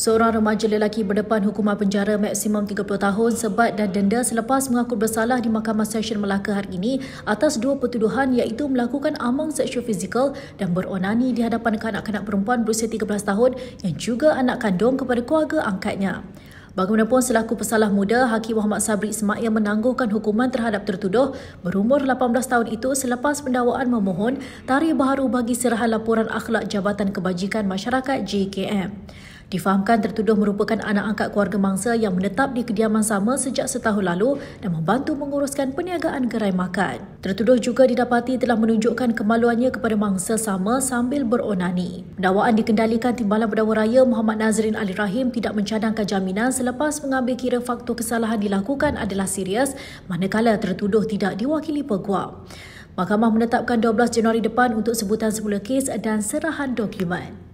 Seorang remaja lelaki berdepan hukuman penjara maksimum 30 tahun sebat dan denda selepas mengaku bersalah di Mahkamah Session Melaka hari ini atas dua pertuduhan iaitu melakukan amang seksual fizikal dan beronani di hadapan kanak-kanak perempuan berusia 13 tahun yang juga anak kandung kepada keluarga angkatnya. Bagaimanapun selaku pesalah muda, Hakim Muhammad Sabri Ismail menangguhkan hukuman terhadap tertuduh berumur 18 tahun itu selepas pendakwaan memohon tarikh baru bagi serahan laporan akhlak Jabatan Kebajikan Masyarakat JKM. Difahamkan tertuduh merupakan anak angkat keluarga mangsa yang menetap di kediaman sama sejak setahun lalu dan membantu menguruskan perniagaan gerai makan. Tertuduh juga didapati telah menunjukkan kemaluannya kepada mangsa sama sambil beronani. Pendawaan dikendalikan Timbalan Pendawa Raya Muhammad Nazrin Ali Rahim tidak mencadangkan jaminan selepas mengambil kira faktor kesalahan dilakukan adalah serius manakala tertuduh tidak diwakili peguam. Mahkamah menetapkan 12 Januari depan untuk sebutan semula kes dan serahan dokumen.